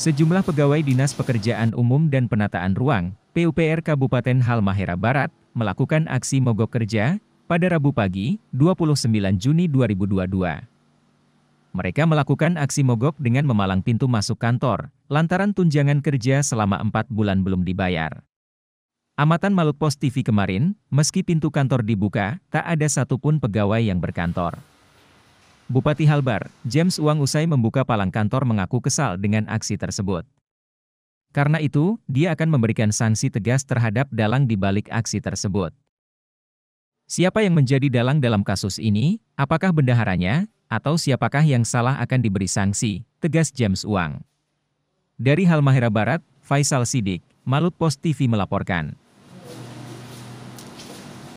Sejumlah pegawai Dinas Pekerjaan Umum dan Penataan Ruang, PUPR Kabupaten Halmahera Barat, melakukan aksi mogok kerja pada Rabu pagi, 29 Juni 2022. Mereka melakukan aksi mogok dengan memalang pintu masuk kantor, lantaran tunjangan kerja selama empat bulan belum dibayar. Amatan Maluk Post TV kemarin, meski pintu kantor dibuka, tak ada satupun pegawai yang berkantor. Bupati Halbar, James Wang usai membuka palang kantor mengaku kesal dengan aksi tersebut. Karena itu, dia akan memberikan sanksi tegas terhadap dalang di balik aksi tersebut. Siapa yang menjadi dalang dalam kasus ini, apakah bendaharanya, atau siapakah yang salah akan diberi sanksi, tegas James Wang. Dari Halmahera Barat, Faisal Sidik, Malut Post TV melaporkan.